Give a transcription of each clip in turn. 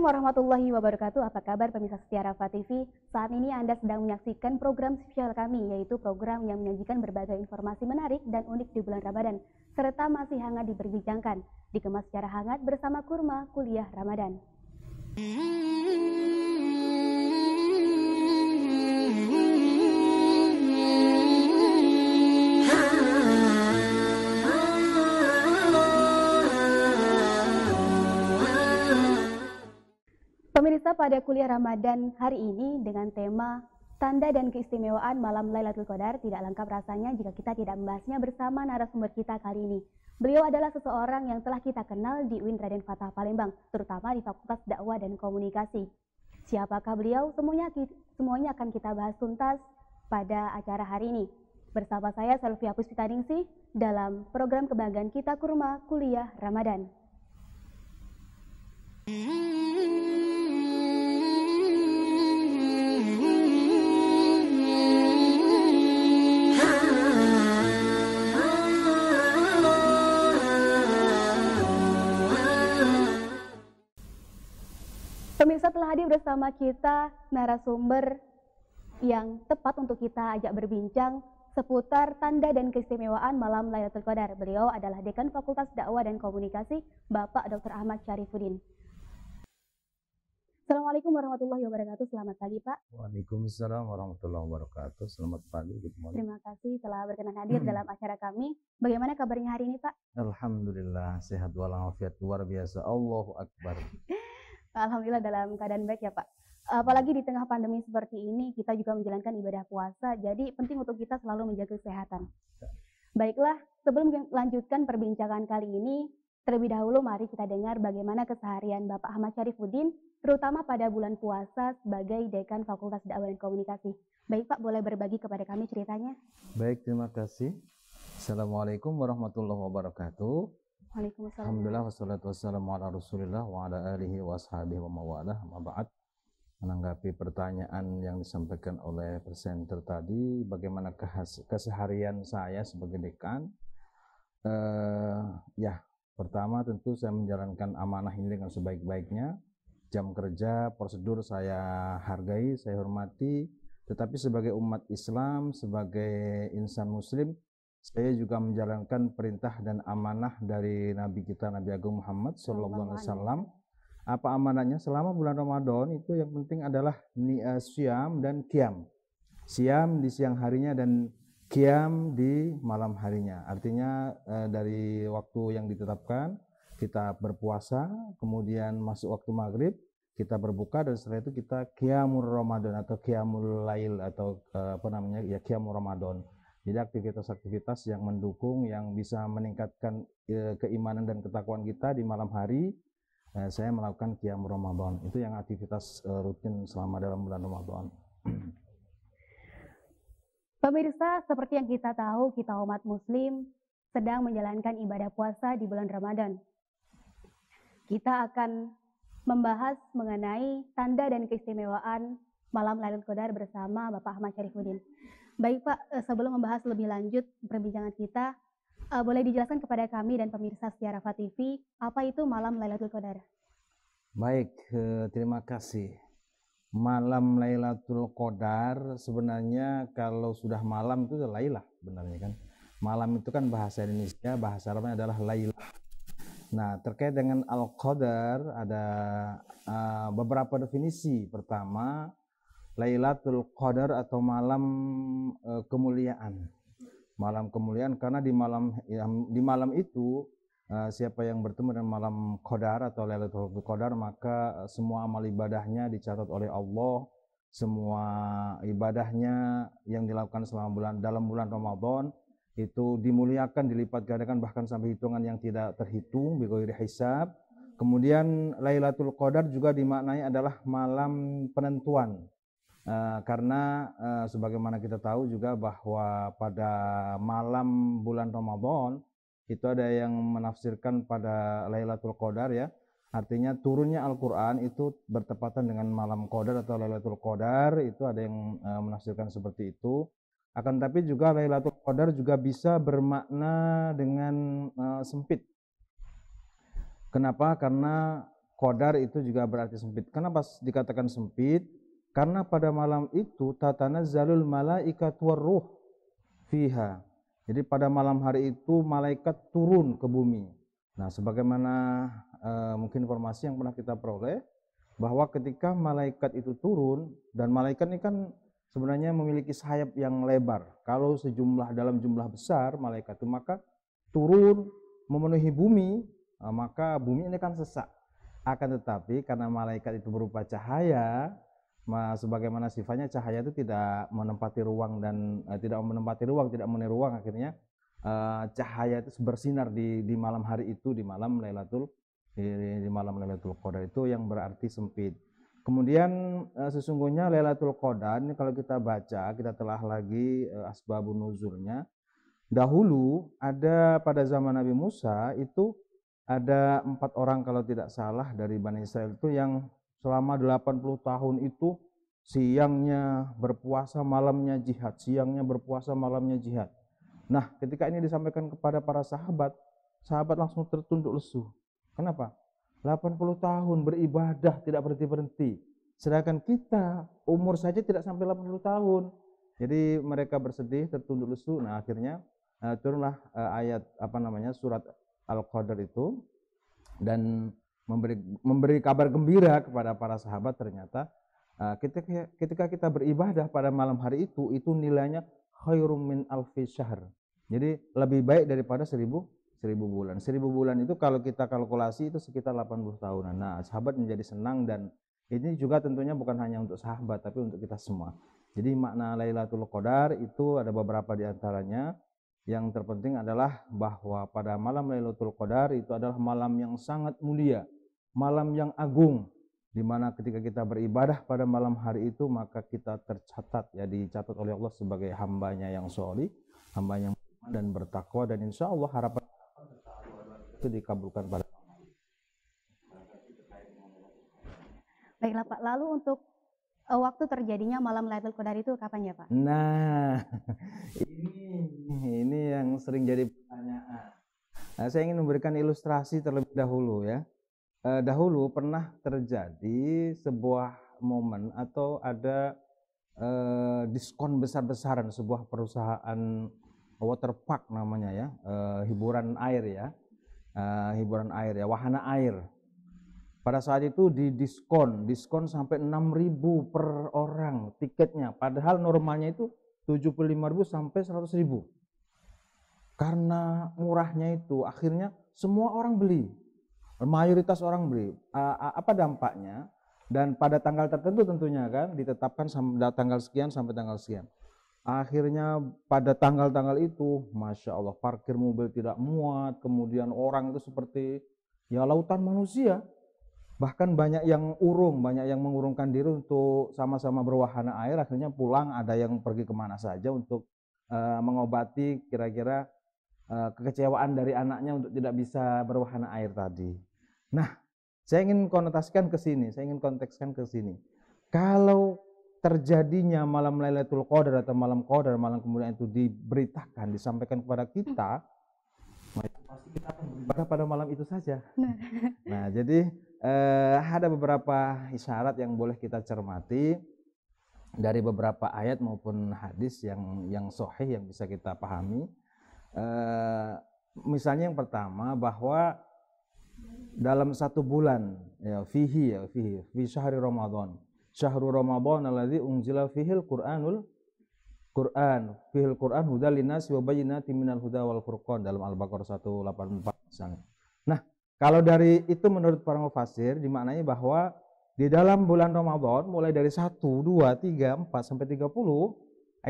Assalamualaikum warahmatullahi wabarakatuh. Apa kabar pemirsa setia Rafa TV? Saat ini Anda sedang menyaksikan program spesial kami, yaitu program yang menyajikan berbagai informasi menarik dan unik di bulan Ramadan, serta masih hangat diperbincangkan. Dikemas secara hangat bersama Kurma Kuliah Ramadan. Hmm. Pemirsa pada kuliah Ramadan hari ini dengan tema Tanda dan keistimewaan malam Lailatul Qadar tidak lengkap rasanya jika kita tidak membahasnya bersama narasumber kita kali ini. Beliau adalah seseorang yang telah kita kenal di UIN Raden Fatah Palembang, terutama di Fakultas Dakwah dan Komunikasi. Siapakah beliau? Semuanya, semuanya akan kita bahas tuntas pada acara hari ini. Bersama saya Selvia Puspitaningsih dalam program kebanggaan kita Kurma Kuliah Ramadan. Mm -hmm. pemirsa telah hadir bersama kita narasumber yang tepat untuk kita ajak berbincang seputar tanda dan keistimewaan malam Lailatul Qadar. Beliau adalah Dekan Fakultas Dakwah dan Komunikasi Bapak Dr. Ahmad Syarifuddin. Assalamualaikum warahmatullahi wabarakatuh. Selamat pagi, Pak. Waalaikumsalam warahmatullahi wabarakatuh. Selamat pagi, good Terima kasih telah berkenan hadir hmm. dalam acara kami. Bagaimana kabarnya hari ini, Pak? Alhamdulillah, sehat walafiat luar biasa. Allahu Akbar. Alhamdulillah dalam keadaan baik ya Pak. Apalagi di tengah pandemi seperti ini, kita juga menjalankan ibadah puasa, jadi penting untuk kita selalu menjaga kesehatan. Baiklah, sebelum lanjutkan perbincangan kali ini, terlebih dahulu mari kita dengar bagaimana keseharian Bapak Ahmad Syarifuddin, terutama pada bulan puasa sebagai Dekan Fakultas Dakwah dan Komunikasi. Baik Pak, boleh berbagi kepada kami ceritanya? Baik, terima kasih. Assalamualaikum warahmatullahi wabarakatuh. Alhamdulillah wassalatu wassalamu ala Rasulillah wa ala alihi Menanggapi pertanyaan yang disampaikan oleh presenter tadi, bagaimana keseharian saya sebagai dekan? Uh, ya, pertama tentu saya menjalankan amanah ini dengan sebaik-baiknya. Jam kerja, prosedur saya hargai, saya hormati. Tetapi sebagai umat Islam, sebagai insan muslim, saya juga menjalankan perintah dan amanah dari Nabi kita Nabi Agung Muhammad Shallallahu Alaihi Wasallam. Apa amanahnya? Selama bulan Ramadan itu yang penting adalah eh, siam dan kiam. Siam di siang harinya dan kiam di malam harinya. Artinya eh, dari waktu yang ditetapkan kita berpuasa, kemudian masuk waktu maghrib kita berbuka dan setelah itu kita kiamul Ramadan atau kiamul lail atau eh, apa namanya ya kiamul Ramadan. Jadi aktivitas-aktivitas yang mendukung, yang bisa meningkatkan eh, keimanan dan ketakuan kita di malam hari, eh, saya melakukan kiam Ramadan. Itu yang aktivitas eh, rutin selama dalam bulan Ramadan. Pemirsa, seperti yang kita tahu, kita umat muslim sedang menjalankan ibadah puasa di bulan Ramadan. Kita akan membahas mengenai tanda dan keistimewaan malam Lailatul Qadar bersama Bapak Ahmad Syarifuddin. Baik Pak, eh, sebelum membahas lebih lanjut perbincangan kita, eh, boleh dijelaskan kepada kami dan pemirsa Rafa TV, apa itu malam Lailatul Qadar? Baik, eh, terima kasih. Malam Lailatul Qadar sebenarnya kalau sudah malam itu sudah Lailah sebenarnya kan. Malam itu kan bahasa Indonesia, bahasa Arabnya adalah Lailah. Nah, terkait dengan Al-Qadar ada uh, beberapa definisi. Pertama, Lailatul Qadar atau malam e, kemuliaan. Malam kemuliaan karena di malam ya, di malam itu e, siapa yang bertemu dengan malam Qadar atau Lailatul Qadar maka semua amal ibadahnya dicatat oleh Allah. Semua ibadahnya yang dilakukan selama bulan dalam bulan Ramadan itu dimuliakan, dilipat gandakan bahkan sampai hitungan yang tidak terhitung bighairi hisab. Kemudian Lailatul Qadar juga dimaknai adalah malam penentuan Eh, karena uh, sebagaimana kita tahu juga bahwa pada malam bulan Ramadan itu ada yang menafsirkan pada Lailatul Qadar ya. Artinya turunnya Al-Qur'an itu bertepatan dengan malam Qadar atau Lailatul Qadar, itu ada yang uh, menafsirkan seperti itu. Akan tapi juga Lailatul Qadar juga bisa bermakna dengan uh, sempit. Kenapa? Karena Qadar itu juga berarti sempit. Kenapa dikatakan sempit? Karena pada malam itu zalul malaikat waruh fiha. Jadi pada malam hari itu malaikat turun ke bumi. Nah, sebagaimana uh, mungkin informasi yang pernah kita peroleh bahwa ketika malaikat itu turun dan malaikat ini kan sebenarnya memiliki sayap yang lebar. Kalau sejumlah dalam jumlah besar malaikat itu maka turun memenuhi bumi, eh, maka bumi ini kan sesak. Akan tetapi karena malaikat itu berupa cahaya, sebagaimana sifatnya cahaya itu tidak menempati ruang dan eh, tidak menempati ruang, tidak meniru ruang akhirnya eh, cahaya itu bersinar di di malam hari itu di malam Lailatul di, di malam Lailatul Qadar itu yang berarti sempit. Kemudian eh, sesungguhnya Lailatul Qadar ini kalau kita baca, kita telah lagi eh, asbabun nuzulnya. Dahulu ada pada zaman Nabi Musa itu ada empat orang kalau tidak salah dari Bani Israel itu yang selama 80 tahun itu siangnya berpuasa, malamnya jihad, siangnya berpuasa, malamnya jihad. Nah, ketika ini disampaikan kepada para sahabat, sahabat langsung tertunduk lesu. Kenapa? 80 tahun beribadah tidak berhenti-berhenti. Sedangkan kita umur saja tidak sampai 80 tahun. Jadi mereka bersedih, tertunduk lesu. Nah, akhirnya eh, turunlah eh, ayat apa namanya? surat Al-Qadar itu dan memberi memberi kabar gembira kepada para sahabat ternyata eh, ketika kita beribadah pada malam hari itu itu nilainya khairum min alfi syahr. Jadi lebih baik daripada seribu seribu bulan. Seribu bulan itu kalau kita kalkulasi itu sekitar 80 tahunan. Nah, sahabat menjadi senang dan ini juga tentunya bukan hanya untuk sahabat tapi untuk kita semua. Jadi makna Lailatul Qadar itu ada beberapa di antaranya. Yang terpenting adalah bahwa pada malam Lailatul Qadar itu adalah malam yang sangat mulia malam yang agung di mana ketika kita beribadah pada malam hari itu maka kita tercatat ya dicatat oleh Allah sebagai hambanya yang soli, hamba yang beriman dan bertakwa dan insya Allah harapan itu dikabulkan pada Baiklah Pak, lalu untuk e, waktu terjadinya malam Lailatul Qadar itu kapan ya Pak? Nah, ini ini yang sering jadi pertanyaan. Nah, saya ingin memberikan ilustrasi terlebih dahulu ya eh, dahulu pernah terjadi sebuah momen atau ada eh, diskon besar-besaran sebuah perusahaan waterpark namanya ya, eh, hiburan air ya, eh, hiburan air ya, wahana air. Pada saat itu di diskon diskon sampai 6.000 per orang tiketnya. Padahal normalnya itu 75.000 sampai 100.000. Karena murahnya itu akhirnya semua orang beli mayoritas orang beli. Apa dampaknya? Dan pada tanggal tertentu tentunya kan ditetapkan tanggal sekian sampai tanggal sekian. Akhirnya pada tanggal-tanggal itu, masya Allah parkir mobil tidak muat, kemudian orang itu seperti ya lautan manusia. Bahkan banyak yang urung, banyak yang mengurungkan diri untuk sama-sama berwahana air, akhirnya pulang ada yang pergi kemana saja untuk uh, mengobati kira-kira e, kekecewaan dari anaknya untuk tidak bisa berwahana air tadi. Nah, saya ingin konotasikan ke sini, saya ingin kontekskan ke sini. Kalau terjadinya malam Lailatul Qadar atau malam Qadar, malam kemudian itu diberitakan, disampaikan kepada kita, pasti kita akan pada malam itu saja. Nah, jadi eh, ada beberapa isyarat yang boleh kita cermati dari beberapa ayat maupun hadis yang yang sahih yang bisa kita pahami. Eh, misalnya yang pertama bahwa dalam satu bulan ya fihi ya fihi fi syahri Ramadan syahru Ramadan alladzi unzila fihi alquranul quranul Qur'an fihi alquran quran hudal linnas wa bayyinatin minal huda wal furqan dalam Al-Baqarah 184 misalnya. Nah, kalau dari itu menurut para mufasir dimaknanya bahwa di dalam bulan Ramadan mulai dari 1 2 3 4 sampai 30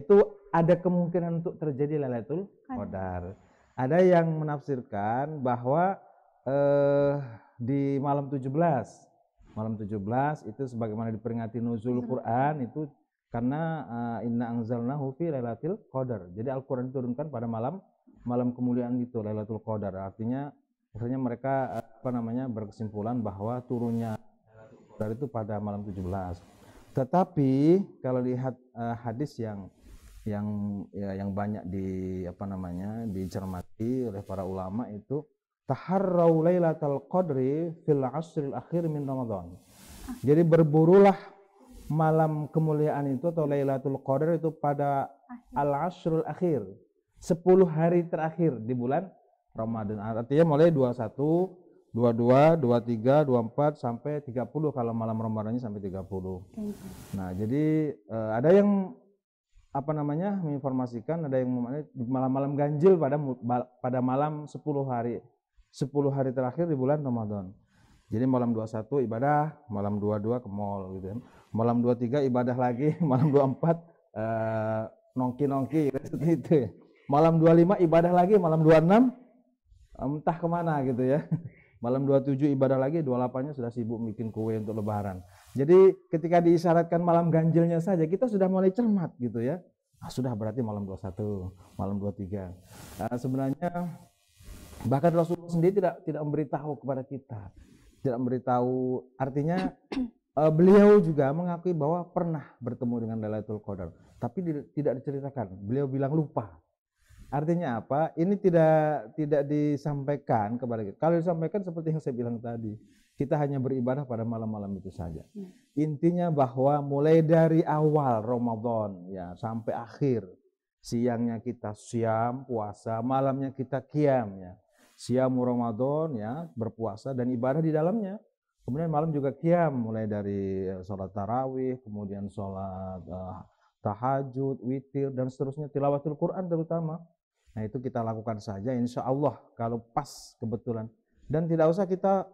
itu ada kemungkinan untuk terjadi Lailatul Qadar. Ada yang menafsirkan bahwa eh, di malam 17. Malam 17 itu sebagaimana diperingati nuzul Quran itu karena uh, inna anzalnahu fi lailatul qadar. Jadi Al-Qur'an diturunkan pada malam malam kemuliaan itu Lailatul Qadar. Artinya akhirnya mereka eh, apa namanya berkesimpulan bahwa turunnya dari itu pada malam 17. Tetapi kalau lihat uh, hadis yang yang ya, yang banyak di apa namanya dicermati oleh para ulama itu taharrau lailatul qadri fil asril akhir min ramadan ah. jadi berburulah malam kemuliaan itu atau lailatul qadar itu pada al asrul akhir 10 hari terakhir di bulan Ramadan artinya mulai 21 22, 23, 24 sampai 30 kalau malam Ramadannya sampai 30. Nah, jadi eh, ada yang apa namanya menginformasikan ada yang malam-malam ganjil pada pada malam sepuluh hari 10 hari terakhir di bulan Ramadan. Jadi malam 21 ibadah, malam 22 ke mall gitu kan. Malam 23 ibadah lagi, malam 24 nongki nongki-nongki gitu, gitu. itu. Ya. Malam 25 ibadah lagi, malam 26 entah kemana gitu ya. Malam 27 ibadah lagi, 28-nya sudah sibuk bikin kue untuk lebaran. Jadi ketika diisyaratkan malam ganjilnya saja, kita sudah mulai cermat gitu ya. Nah, sudah berarti malam 21, malam 23. Nah, sebenarnya Bahkan Rasulullah sendiri tidak tidak memberitahu kepada kita. Tidak memberitahu artinya uh, beliau juga mengakui bahwa pernah bertemu dengan Lailatul Qadar, tapi di, tidak diceritakan. Beliau bilang lupa. Artinya apa? Ini tidak tidak disampaikan kepada kita. Kalau disampaikan seperti yang saya bilang tadi, kita hanya beribadah pada malam-malam itu saja. Hmm. Intinya bahwa mulai dari awal Ramadan ya sampai akhir siangnya kita siam puasa, malamnya kita kiam ya siam Ramadan ya, berpuasa dan ibadah di dalamnya. Kemudian malam juga kiam mulai dari eh, sholat tarawih, kemudian sholat uh, tahajud, witir dan seterusnya tilawatil Quran terutama. Nah itu kita lakukan saja insya Allah kalau pas kebetulan dan tidak usah kita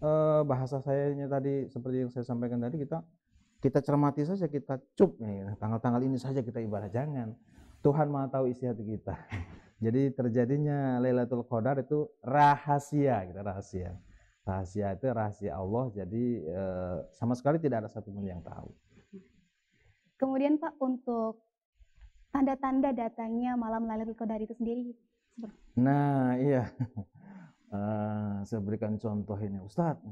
uh, bahasa sayanya tadi seperti yang saya sampaikan tadi kita kita cermati saja kita cup nih tanggal-tanggal ini saja kita ibadah jangan Tuhan mau tahu isi hati kita. Jadi terjadinya Lailatul Qadar itu rahasia, kita gitu, rahasia. Rahasia itu rahasia Allah, jadi eh, sama sekali tidak ada satupun yang tahu. Kemudian Pak, untuk tanda-tanda datangnya malam Lailatul Qadar itu sendiri? Nah, iya. Eh, saya berikan contoh ini, Ustadz.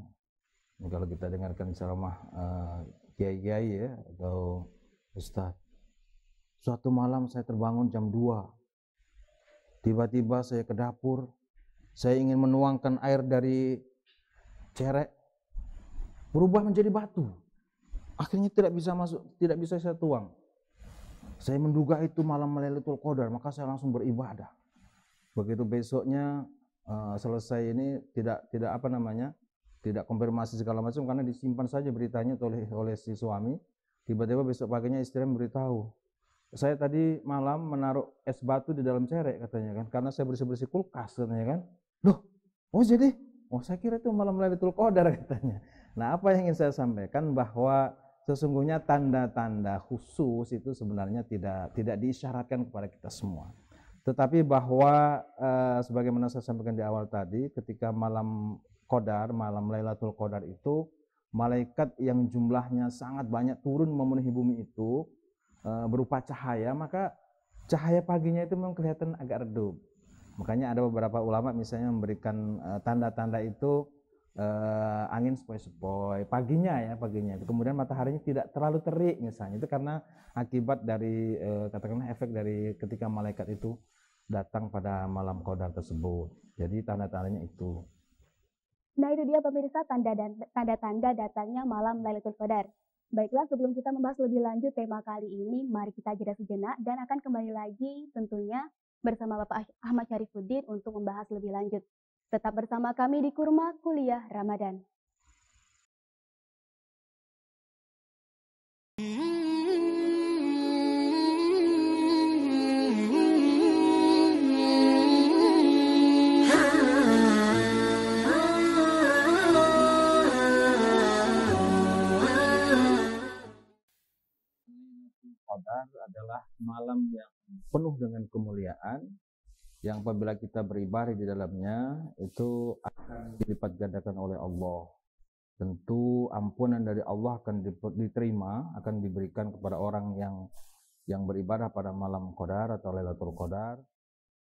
kalau kita dengarkan ceramah eh, kiai-kiai ya atau Ustadz, suatu malam saya terbangun jam 2 Tiba-tiba saya ke dapur, saya ingin menuangkan air dari cerek, berubah menjadi batu. Akhirnya tidak bisa masuk, tidak bisa saya tuang. Saya menduga itu malam Lailatul Qadar, maka saya langsung beribadah. Begitu besoknya uh, selesai ini tidak tidak apa namanya? tidak konfirmasi segala macam karena disimpan saja beritanya oleh oleh si suami. Tiba-tiba besok paginya istri memberitahu, saya tadi malam menaruh es batu di dalam cerek katanya kan karena saya bersih-bersih kulkas katanya kan loh oh jadi oh saya kira itu malam Lailatul Qadar katanya nah apa yang ingin saya sampaikan bahwa sesungguhnya tanda-tanda khusus itu sebenarnya tidak tidak diisyaratkan kepada kita semua tetapi bahwa eh, sebagaimana saya sampaikan di awal tadi ketika malam Qadar malam Lailatul Qadar itu malaikat yang jumlahnya sangat banyak turun memenuhi bumi itu Eh, berupa cahaya maka cahaya paginya itu memang kelihatan agak redup makanya ada beberapa ulama misalnya memberikan eh, tanda-tanda itu uh, angin sepoi-sepoi paginya ya paginya kemudian mataharinya tidak terlalu terik misalnya itu karena akibat dari uh, katakanlah efek dari ketika malaikat itu datang pada malam kodar tersebut jadi tanda-tandanya itu nah itu dia pemirsa tanda tanda-tanda datangnya malam Lailatul Qadar Baiklah, sebelum kita membahas lebih lanjut tema kali ini, mari kita jeda sejenak dan akan kembali lagi tentunya bersama Bapak Ahmad Syarifuddin untuk membahas lebih lanjut. Tetap bersama kami di Kurma Kuliah Ramadan. Mm -hmm. malam yang penuh dengan kemuliaan yang apabila kita beribadah di dalamnya itu akan dilipat gandakan oleh Allah. Tentu ampunan dari Allah akan diterima, akan diberikan kepada orang yang yang beribadah pada malam qadar atau Lailatul Qadar